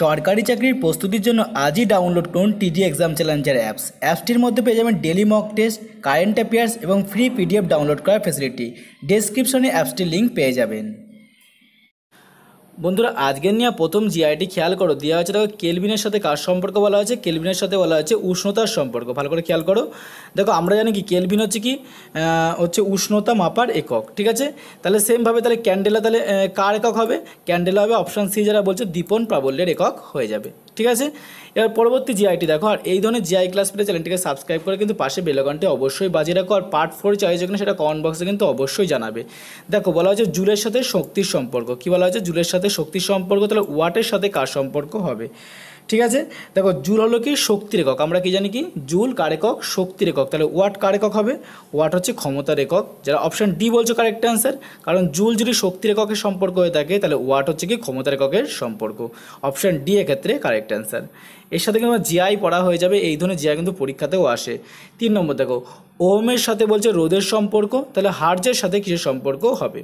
সরকারি চাকরির প্রস্তুতির জন্য আজই ডাউনলোড করুন টিডি এক্সাম চ্যালেঞ্জার অ্যাপস অ্যাপসটির মধ্যে পেয়ে যাবেন daily mock test current affairs এবং ফ্রি পিডিএফ ডাউনলোড করার ফেসিলিটি ডিসক্রিপশনে অ্যাপসটির লিঙ্ক পেয়ে যাবেন বন্ধুরা আজকে নিয়ে প্রথম জিআইটি খেয়াল করো দেওয়া হয়েছে দেখো কেলভিনের সাথে কার সম্পর্ক বলা হয়েছে কেলভিনের সাথে বলা হয়েছে উষ্ণতার সম্পর্ক ভালো করে খেয়াল করো দেখো আমরা জানি কি কেলভিন হচ্ছে কি হচ্ছে উষ্ণতা মাপার একক ঠিক আছে তাহলে সেমভাবে তাহলে ক্যান্ডেলা তাহলে কার একক হবে ক্যান্ডেলা হবে অপশান সি যারা বলছে দীপন প্রাবল্যের একক হয়ে যাবে ঠিক আছে এবার পরবর্তী জিআইটি দেখো আর এই ধরনের জিআই ক্লাস পেলে চ্যানেলটিকে সাবস্ক্রাইব করে কিন্তু পাশে বেলকনটি অবশ্যই বাজিয়ে রাখো আর পার্ট ফোর চাই যেখানে সেটা কমেন্ট বক্সে কিন্তু অবশ্যই জানাবে দেখো বলা হয়েছে জুলের সাথে শক্তির সম্পর্ক কী বলা হয়েছে জুলের সাথে শক্তির সম্পর্ক তাহলে ওয়াটের সাথে কার সম্পর্ক হবে ঠিক আছে দেখো জুল হলো কি শক্তির একক আমরা কি জানি কি জুল কার একক শক্তির একক তাহলে ওয়াট কার একক হবে ওয়াট হচ্ছে ক্ষমতার একক যারা অপশান ডি বলছো কারেক্ট অ্যান্সার কারণ জুল যদি শক্তির এককের সম্পর্ক হয়ে থাকে তাহলে ওয়াট হচ্ছে কি ক্ষমতার এককের সম্পর্ক অপশান ডি এক্ষেত্রে কারেক্ট অ্যান্সার এর সাথে কিন্তু জিআই পড়া হয়ে যাবে এই ধরনের জিআই কিন্তু পরীক্ষাতেও আসে তিন নম্বর দেখো ওমের সাথে বলছে রোদের সম্পর্ক তাহলে হার্জের সাথে কিছু সম্পর্ক হবে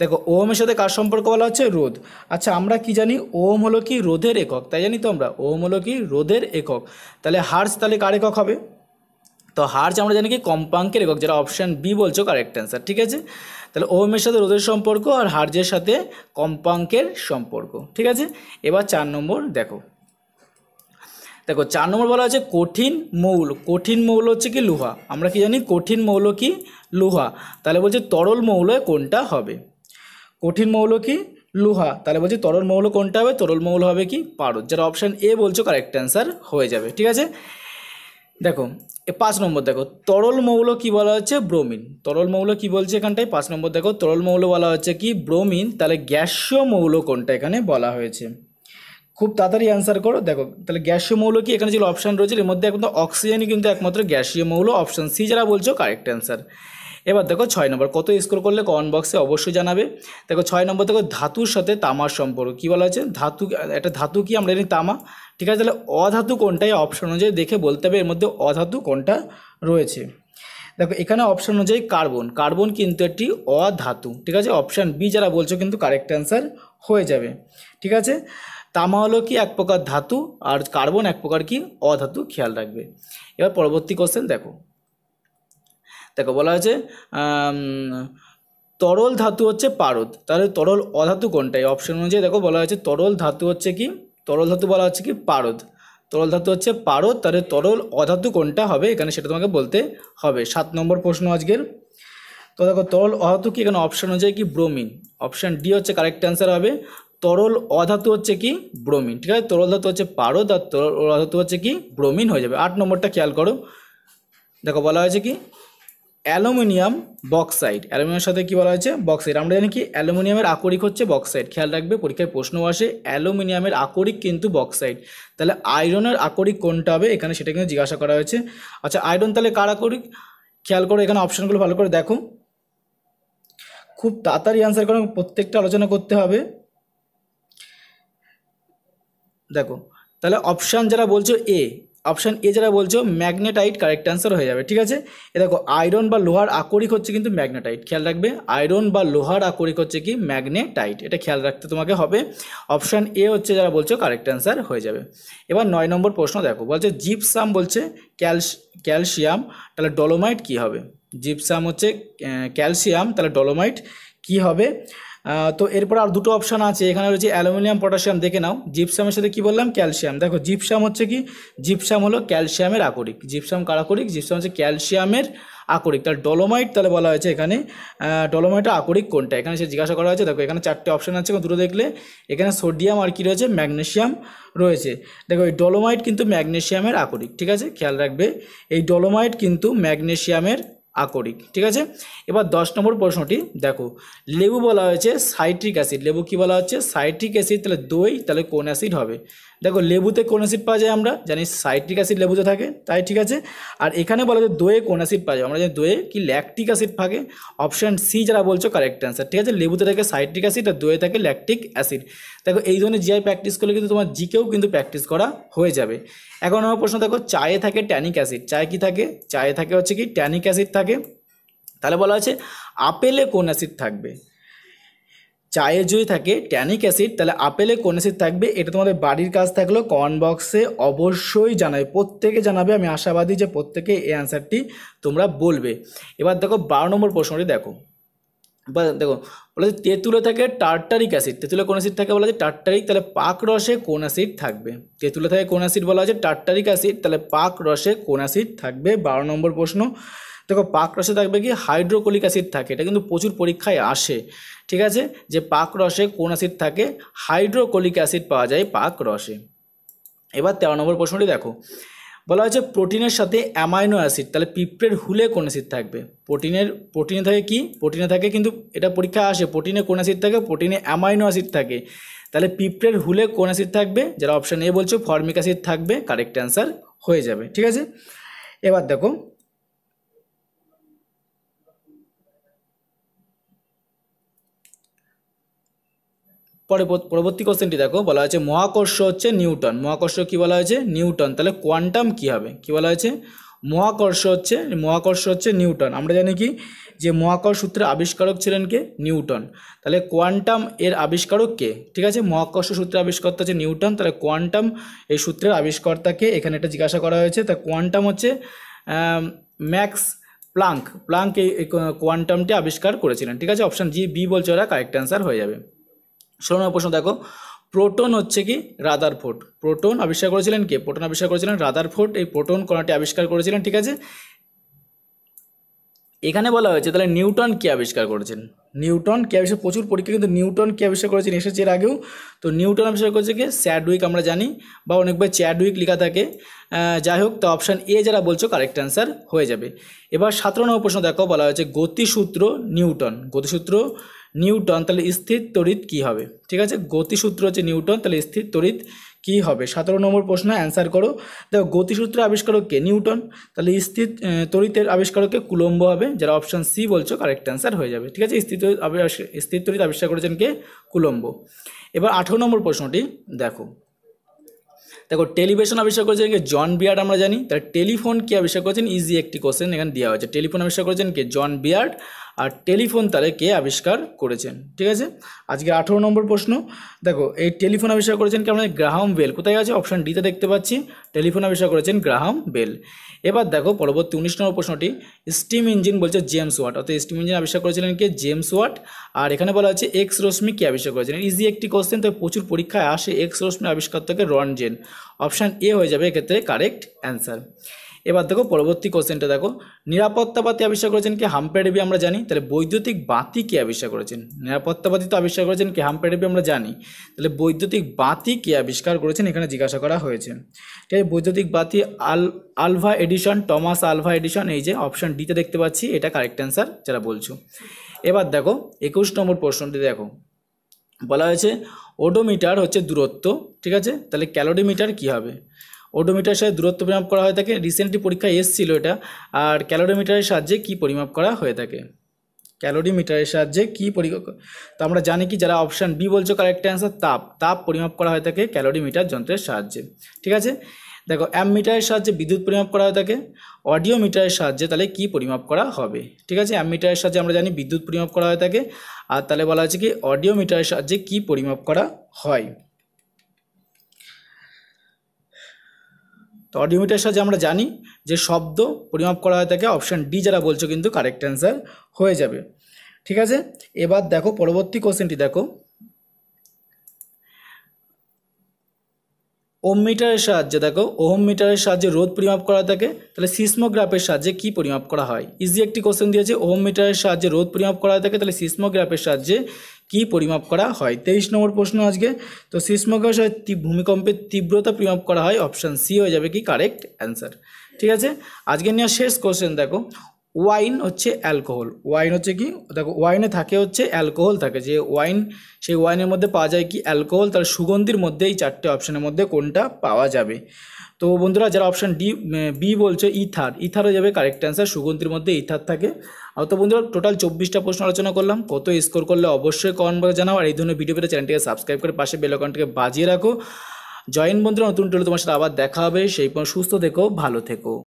দেখো ওমের সাথে কার সম্পর্ক বলা হচ্ছে রোধ আচ্ছা আমরা কি জানি ওম হলো কি রোধের একক তাই জানি তো আমরা ওম হলো কি রোধের একক তাহলে হার্স তাহলে কার একক হবে তো হার্জ আমরা জানি কি কম্পাঙ্কের একক যেটা অপশান বি বলছো কারেক্ট অ্যান্সার ঠিক আছে তাহলে ওমের সাথে রোদের সম্পর্ক আর হার্জের সাথে কম্পাঙ্কের সম্পর্ক ঠিক আছে এবার চার নম্বর দেখো দেখো চার নম্বর বলা হচ্ছে কঠিন মৌল কঠিন মৌল হচ্ছে কি লোহা আমরা কি জানি কঠিন মৌল কি লোহা তাহলে বলছে তরল মৌল কোনটা হবে কঠিন মৌল কি লোহা তাহলে বলছি তরল মৌল কোনটা হবে তরল মৌল হবে কি পারদ যারা অপশান এ বলছো কারেক্ট অ্যান্সার হয়ে যাবে ঠিক আছে দেখো এ পাঁচ নম্বর দেখো তরল মৌল কি বলা হচ্ছে ব্রোমিন তরল মৌল কি বলছে এখানটায় পাঁচ নম্বর দেখো তরল মৌল বলা হচ্ছে কি ব্রোমিন তাহলে গ্যাসীয় মৌল কোনটা এখানে বলা হয়েছে খুব তাড়াতাড়ি অ্যান্সার করো দেখো তাহলে গ্যাসীয় মৌল কি এখানে যেগুলো অপশান রয়েছে এর মধ্যে তো অক্সিজেনই কিন্তু একমাত্র গ্যাসীয় মৌল অপশান সি যারা বলছো কারেক্ট অ্যান্সার এবার দেখো ছয় নম্বর কত স্কোর করলে কমেন্ট বক্সে অবশ্যই জানাবে দেখো ছয় নম্বর দেখো ধাতুর সাথে তামার সম্পর্ক কী বলা হচ্ছে ধাতু একটা ধাতু কি আমরা জানি তামা ঠিক আছে তাহলে অধাতু কোনটাই অপশন অনুযায়ী দেখে বলতে হবে এর মধ্যে অধাতু কোনটা রয়েছে দেখো এখানে অপশান অনুযায়ী কার্বন কার্বন কিন্তু একটি অধাতু ঠিক আছে অপশান বি যারা বলছো কিন্তু কারেক্ট অ্যান্সার হয়ে যাবে ঠিক আছে তামা হলো কি এক প্রকার ধাতু আর কার্বন এক প্রকার কি অধাতু খেয়াল রাখবে এবার পরবর্তী কোশ্চেন দেখো দেখো বলা হয়েছে তরল ধাতু হচ্ছে পারদ তাহলে তরল অধাতু কোনটাই অপশন অনুযায়ী দেখো বলা হয়েছে তরল ধাতু হচ্ছে কি তরল ধাতু বলা হচ্ছে কি পারদ তরল ধাতু হচ্ছে পারদ তাহলে তরল অধাতু কোনটা হবে এখানে সেটা তোমাকে বলতে হবে সাত নম্বর প্রশ্ন আজকের তো দেখো তরল অধাতু কি এখানে অপশন অনুযায়ী কি ব্রোমিন অপশন ডি হচ্ছে কারেক্ট অ্যান্সার হবে তরল অধাতু হচ্ছে কি ব্রোমিন ঠিক আছে তরল ধাতু হচ্ছে পারদ আর তরল অধাতু হচ্ছে কি ব্রোমিন হয়ে যাবে আট নম্বরটা খেয়াল করো দেখো বলা হয়েছে কি অ্যালুমিনিয়াম বক্সাইড অ্যালুমিনিয়ামের সাথে কি বলা হয়েছে বক্সাইড আমরা জানি কি অ্যালুমিনিয়ামের আকরিক হচ্ছে বক্সাইড খেয়াল রাখবে পরীক্ষায় প্রশ্ন আসে অ্যালুমিনিয়ামের আকরিক কিন্তু বক্সাইড তাহলে আয়রনের আকরিক কোনটা হবে এখানে সেটা কিন্তু জিজ্ঞাসা করা হয়েছে আচ্ছা আয়রন তাহলে কার আকরিক খেয়াল করো এখানে অপশানগুলো ভালো করে দেখো খুব তাড়াতাড়ি অ্যান্সার করো প্রত্যেকটা আলোচনা করতে হবে দেখো তাহলে অপশান যারা বলছো এ অপশান এ যারা বলছো ম্যাগনেটাইট কারেক্ট অ্যান্সার হয়ে যাবে ঠিক আছে এ দেখো আয়রন বা লোহার আকরিক হচ্ছে কিন্তু ম্যাগনেটাইট খেয়াল রাখবে আয়রন বা লোহার আকরিক হচ্ছে কি ম্যাগনেটাইট এটা খেয়াল রাখতে তোমাকে হবে অপশান এ হচ্ছে যারা বলছো কারেক্ট অ্যান্সার হয়ে যাবে এবার নয় নম্বর প্রশ্ন দেখো বলছে জিপসাম বলছে ক্যালস ক্যালসিয়াম তাহলে ডলোমাইট কি হবে জিপসাম হচ্ছে ক্যালসিয়াম তাহলে ডলোমাইট কি হবে তো এরপর আর দুটো অপশান আছে এখানে রয়েছে অ্যালুমিনিয়াম পটাশিয়াম দেখে নাও জিপসামের সাথে কি বললাম ক্যালসিয়াম দেখো জিপসাম হচ্ছে কি জিপসাম হলো ক্যালসিয়ামের আকরিক জিপসাম কার আকরিক জিপসাম হচ্ছে ক্যালসিয়ামের আকরিক তাহলে ডলোমাইট তাহলে বলা হয়েছে এখানে ডলোমাইটের আকরিক কোনটা এখানে সে জিজ্ঞাসা করা হয়েছে দেখো এখানে চারটে অপশান আছে দুটো দেখলে এখানে সোডিয়াম আর কি রয়েছে ম্যাগনেশিয়াম রয়েছে দেখো এই ডলোমাইট কিন্তু ম্যাগনেশিয়ামের আকরিক ঠিক আছে খেয়াল রাখবে এই ডলোমাইট কিন্তু ম্যাগনেশিয়ামের আকরিক ঠিক আছে এবার দশ নম্বর প্রশ্নটি দেখো লেবু বলা হয়েছে সাইট্রিক অ্যাসিড লেবু কি বলা হচ্ছে সাইট্রিক অ্যাসিড তাহলে দই তাহলে কোন অ্যাসিড হবে দেখো লেবুতে কোন অ্যাসিড পাওয়া যায় আমরা জানি সাইট্রিক অ্যাসিড লেবুতে থাকে তাই ঠিক আছে আর এখানে বলা যায় দোয়ে কোন অ্যাসিড পাওয়া যায় আমরা জানি দোয়ে কি ল্যাকটিক অ্যাসিড থাকে অপশান সি যারা বলছো কারেক্ট অ্যান্সার ঠিক আছে লেবুতে থাকে সাইট্রিক অ্যাসিড আর দোয়ে থাকে ল্যাকটিক অ্যাসিড দেখো এই ধরনের জিআই প্র্যাকটিস করলে কিন্তু তোমার জিকেও কিন্তু প্র্যাকটিস করা হয়ে যাবে এখন আমার প্রশ্ন দেখো চায়ে থাকে ট্যানিক অ্যাসিড চায়ে কি থাকে চায়ে থাকে হচ্ছে কি ট্যানিক অ্যাসিড থাকে তাহলে বলা আছে আপেলে কোন অ্যাসিড থাকবে চায়ে যদি থাকে ট্যানিক অ্যাসিড তাহলে আপেলে কোন অ্যাসিড থাকবে এটা তোমাদের বাড়ির কাজ থাকলেও কমেন্ট বক্সে অবশ্যই জানাবে প্রত্যেকে জানাবে আমি আশাবাদী যে প্রত্যেকে এই অ্যান্সারটি তোমরা বলবে এবার দেখো বারো নম্বর প্রশ্নটি দেখো দেখো বলে তেঁতুলে থাকে টার্টারিক অ্যাসিড তেঁতুলে কোন অ্যাসিড থাকে বলা যে টার্টারিক তাহলে পাক রসে কোন অ্যাসিড থাকবে তেঁতুলে থাকে কোন অ্যাসিড বলা হয়েছে টার্টারিক অ্যাসিড তাহলে পাক রসে কোন অ্যাসিড থাকবে বারো নম্বর প্রশ্ন দেখো পাকরসে থাকবে কি হাইড্রোকোলিক অ্যাসিড থাকে এটা কিন্তু প্রচুর পরীক্ষায় আসে ঠিক আছে যে পাকরসে কোন অ্যাসিড থাকে হাইড্রোকোলিক অ্যাসিড পাওয়া যায় পাকরসে এবার তেরো নম্বর প্রশ্নটি দেখো বলা হয়েছে প্রোটিনের সাথে অ্যামাইনো অ্যাসিড তাহলে পিঁপড়ের হুলে কোন অ্যাসিড থাকবে প্রোটিনের প্রোটিনে থাকে কি প্রোটিনে থাকে কিন্তু এটা পরীক্ষা আসে প্রোটিনে কোন অ্যাসিড থাকে প্রোটিনে অ্যামাইনো অ্যাসিড থাকে তাহলে পিঁপড়ের হুলে কোন অ্যাসিড থাকবে যারা অপশান এ বলছো ফর্মিক অ্যাসিড থাকবে কারেক্ট অ্যান্সার হয়ে যাবে ঠিক আছে এবার দেখো পরে পরবর্তী কোশ্চেনটি দেখো বলা হয়েছে মহাকর্ষ হচ্ছে নিউটন মহাকর্ষ কি বলা হয়েছে নিউটন তাহলে কোয়ান্টাম কি হবে কি বলা হয়েছে মহাকর্ষ হচ্ছে মহাকর্ষ হচ্ছে নিউটন আমরা জানি কি যে মহাকর্ষ সূত্রের আবিষ্কারক ছিলেন কে নিউটন তাহলে কোয়ান্টাম এর আবিষ্কারক কে ঠিক আছে মহাকর্ষ সূত্রের আবিষ্কর্তা হচ্ছে নিউটন তাহলে কোয়ান্টাম এই সূত্রের আবিষ্কর্তাকে এখানে এটা জিজ্ঞাসা করা হয়েছে তা কোয়ান্টাম হচ্ছে ম্যাক্স প্লাঙ্ক প্লাঙ্ক এই কোয়ান্টামটি আবিষ্কার করেছিলেন ঠিক আছে অপশান জি বি বলছে ওরা কারেক্ট অ্যান্সার হয়ে যাবে ষোলো নম্বর প্রশ্ন দেখো প্রোটন হচ্ছে কি রাদার ফোর্ট প্রোটন আবিষ্কার করেছিলেন কে প্রোটন আবিষ্কার করেছিলেন রাদার ফোর্ট এই প্রোটন কণাটি আবিষ্কার করেছিলেন ঠিক আছে এখানে বলা হয়েছে তাহলে নিউটন কে আবিষ্কার করেছেন নিউটন কে আবিষ্কার প্রচুর পরীক্ষা কিন্তু নিউটন কে আবিষ্কার করেছেন এসেছে এর আগেও তো নিউটন আবিষ্কার করেছে কি স্যাডউইক আমরা জানি বা অনেকবার চ্যাডউইক লেখা থাকে যাই হোক তো অপশান এ যারা বলছো কারেক্ট অ্যান্সার হয়ে যাবে এবার সতেরো নম্বর প্রশ্ন দেখো বলা হয়েছে গতিসূত্র নিউটন গতিসূত্র নিউটন তাহলে স্থির তড়িৎ কী হবে ঠিক আছে গতিসূত্র হচ্ছে নিউটন তাহলে স্থির তড়িৎ কী হবে সতেরো নম্বর প্রশ্ন অ্যান্সার করো দেখো গতিসূত্র আবিষ্কারককে নিউটন তাহলে স্থির তড়িতের আবিষ্কারককে কুলম্ব হবে যারা অপশান সি বলছো কারেক্ট অ্যান্সার হয়ে যাবে ঠিক আছে স্থিত স্থির তড়িৎ আবিষ্কার করেছেন কে কুলম্ব এবার আঠেরো নম্বর প্রশ্নটি দেখো দেখো টেলিভিশন আবিষ্কার করেছেন কে জন বিয়ার্ড আমরা জানি তার টেলিফোন কী আবিষ্কার করেছেন ইজি একটি কোশ্চেন এখানে দেওয়া হয়েছে টেলিফোন আবিষ্কার করেছেন কে জন বিয়ার্ড আর টেলিফোন তারে কে আবিষ্কার করেছেন ঠিক আছে আজকে আঠেরো নম্বর প্রশ্ন দেখো এই টেলিফোন আবিষ্কার করেছেন কেমন আমাদের গ্রাহাম বেল কোথায় আছে অপশান ডিতে দেখতে পাচ্ছি টেলিফোন আবিষ্কার করেছেন গ্রাহাম বেল এবার দেখো পরবর্তী উনিশ নম্বর প্রশ্নটি স্টিম ইঞ্জিন বলছে জেমস ওয়াট অর্থাৎ স্টিম ইঞ্জিন আবিষ্কার করেছিলেন কে জেমস ওয়াট আর এখানে বলা হচ্ছে এক্স রশ্মি কে আবিষ্কার করেছিলেন ইজি একটি কোশ্চেন তাই প্রচুর পরীক্ষায় আসে এক্স রশ্মি আবিষ্কার থেকে রনজেন অপশান এ হয়ে যাবে এক্ষেত্রে কারেক্ট অ্যান্সার এবার দেখো পরবর্তী কোশ্চেনটা দেখো বাতি আবিষ্কার করেছেন কি হাম্পেডেবি আমরা জানি তাহলে বৈদ্যুতিক বাতি কে আবিষ্কার করেছেন বাতি তো আবিষ্কার করেছেন কি হাম্পেডেবি আমরা জানি তাহলে বৈদ্যুতিক বাতি কে আবিষ্কার করেছেন এখানে জিজ্ঞাসা করা হয়েছে ঠিক আছে বৈদ্যুতিক বাতি Al Alva Edison Thomas Alva Edison এই যে অপশান ডিতে দেখতে পাচ্ছি এটা কারেক্ট অ্যান্সার যারা বলছো এবার দেখো একুশ নম্বর প্রশ্নটি দেখো বলা হয়েছে ওডোমিটার হচ্ছে দূরত্ব ঠিক আছে তাহলে ক্যালোরিমিটার কি হবে ওডোমিটারের সাথে দূরত্ব পরিমাপ করা হয়ে থাকে রিসেন্টলি পরীক্ষায় এসছিল এটা আর ক্যালোরিমিটারের সাহায্যে কি পরিমাপ করা হয়ে থাকে ক্যালোরিমিটারের সাহায্যে কী পরি তো আমরা জানি কি যারা অপশান বি বলছো কারেক্ট অ্যান্সার তাপ তাপ পরিমাপ করা হয়ে থাকে ক্যালোরিমিটার যন্ত্রের সাহায্যে ঠিক আছে দেখো অ্যাম মিটারের সাহায্যে বিদ্যুৎ পরিমাপ করা হয়ে থাকে অডিও মিটারের সাহায্যে তাহলে কি পরিমাপ করা হবে ঠিক আছে অ্যাম মিটারের সাহায্যে আমরা জানি বিদ্যুৎ পরিমাপ করা হয়ে থাকে আর তাহলে বলা হচ্ছে কি অডিও মিটারের সাহায্যে কি পরিমাপ করা হয় তো মিটারের সাহায্যে আমরা জানি যে শব্দ পরিমাপ করা হয়ে থাকে অপশান ডি যারা বলছো কিন্তু কারেক্ট অ্যান্সার হয়ে যাবে ঠিক আছে এবার দেখো পরবর্তী কোশ্চেনটি দেখো ওম মিটারের সাহায্যে দেখো ওহম মিটারের সাহায্যে রোদ পরিমাপ করা থাকে তাহলে সিসমোগ্রাফের সাহায্যে কি পরিমাপ করা হয় ইজি একটি কোশ্চেন দিয়েছে ওহম মিটারের সাহায্যে রোদ পরিমাপ করা থাকে তাহলে সিসমোগ্রাফের সাহায্যে কি পরিমাপ করা হয় তেইশ নম্বর প্রশ্ন আজকে তো সিসমকাশ হয় ভূমিকম্পের তীব্রতা পরিমাপ করা হয় অপশান সি হয়ে যাবে কি কারেক্ট অ্যান্সার ঠিক আছে আজকে নিয়ে শেষ কোশ্চেন দেখো ওয়াইন হচ্ছে অ্যালকোহল ওয়াইন হচ্ছে কি দেখো ওয়াইনে থাকে হচ্ছে অ্যালকোহল থাকে যে ওয়াইন সেই ওয়াইনের মধ্যে পাওয়া যায় কি অ্যালকোহল তার সুগন্ধির মধ্যে এই চারটে অপশানের মধ্যে কোনটা পাওয়া যাবে তো বন্ধুরা যারা অপশান ডি বি বলছে ইথার ইথার যাবে কারেক্ট অ্যান্সার সুগন্ধির মধ্যে ইথার থাকে আর তো বন্ধুরা টোটাল চব্বিশটা প্রশ্ন আলোচনা করলাম কত স্কোর করলে অবশ্যই কমেন্ট বক্সে জানাও আর এই ধরনের ভিডিও পেতে চ্যানেলটিকে সাবস্ক্রাইব করে পাশে বেল অ্যাকাউন্টকে বাজিয়ে রাখো জয়েন বন্ধুরা নতুন টোলে তোমার সাথে আবার দেখা হবে সেই পর সুস্থ থেকো ভালো থেকো